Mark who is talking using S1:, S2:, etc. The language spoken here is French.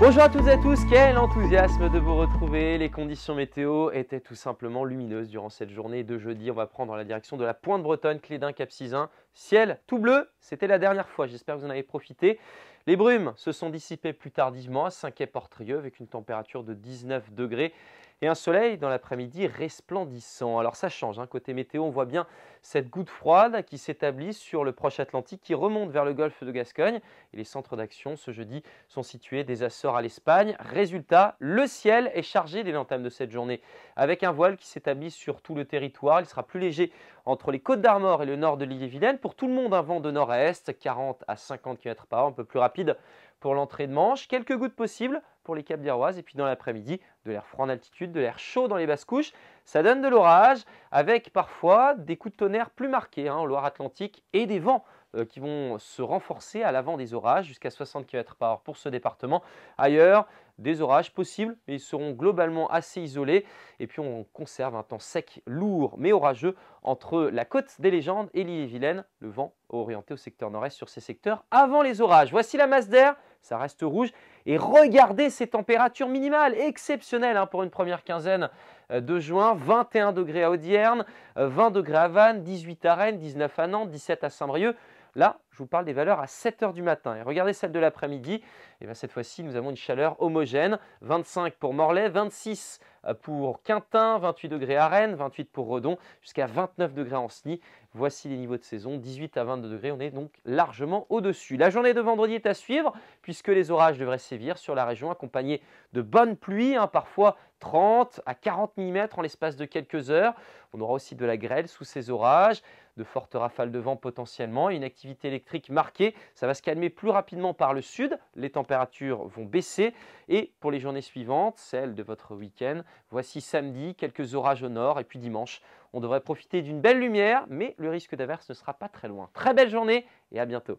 S1: Bonjour à toutes et à tous, quel enthousiasme de vous retrouver. Les conditions météo étaient tout simplement lumineuses durant cette journée de jeudi. On va prendre la direction de la pointe bretonne, d'un Cap Sizun. Ciel tout bleu, c'était la dernière fois, j'espère que vous en avez profité. Les brumes se sont dissipées plus tardivement à 5 portrieux avec une température de 19 degrés et un soleil dans l'après-midi resplendissant. Alors ça change, hein. côté météo, on voit bien cette goutte froide qui s'établit sur le proche Atlantique, qui remonte vers le golfe de Gascogne. Et les centres d'action ce jeudi sont situés des Açores à l'Espagne. Résultat, le ciel est chargé des lentames de cette journée, avec un voile qui s'établit sur tout le territoire. Il sera plus léger entre les côtes d'Armor et le nord de l'île-et-Vilaine. Pour tout le monde, un vent de nord est, 40 à 50 km par heure, un peu plus rapide pour l'entrée de manche, quelques gouttes possibles pour les Capes d'Iroise et puis dans l'après-midi de l'air froid en altitude, de l'air chaud dans les basses couches. Ça donne de l'orage avec parfois des coups de tonnerre plus marqués hein, en Loire-Atlantique et des vents euh, qui vont se renforcer à l'avant des orages jusqu'à 60 km par heure pour ce département. Ailleurs, des orages possibles, mais ils seront globalement assez isolés. Et puis on conserve un temps sec, lourd, mais orageux entre la côte des légendes et l'île-et-Vilaine. Le vent orienté au secteur nord-est sur ces secteurs avant les orages. Voici la masse d'air ça reste rouge. Et regardez ces températures minimales, exceptionnelles hein, pour une première quinzaine euh, de juin. 21 degrés à Audierne, 20 euh, degrés à Vannes, 18 à Rennes, 19 à Nantes, 17 à Saint-Brieuc. Là, je vous parle des valeurs à 7 heures du matin. Et regardez celle de l'après-midi. Et cette fois-ci, nous avons une chaleur homogène. 25 pour Morlaix, 26 euh, pour Quintin, 28 degrés à Rennes, 28 pour Redon, jusqu'à 29 degrés en Sny. Voici les niveaux de saison, 18 à 22 degrés, on est donc largement au-dessus. La journée de vendredi est à suivre, puisque les orages devraient sévir sur la région, accompagnés de bonnes pluies, hein, parfois 30 à 40 mm en l'espace de quelques heures. On aura aussi de la grêle sous ces orages de fortes rafales de vent potentiellement et une activité électrique marquée. Ça va se calmer plus rapidement par le sud, les températures vont baisser et pour les journées suivantes, celles de votre week-end, voici samedi, quelques orages au nord et puis dimanche, on devrait profiter d'une belle lumière, mais le risque d'averse ne sera pas très loin. Très belle journée et à bientôt.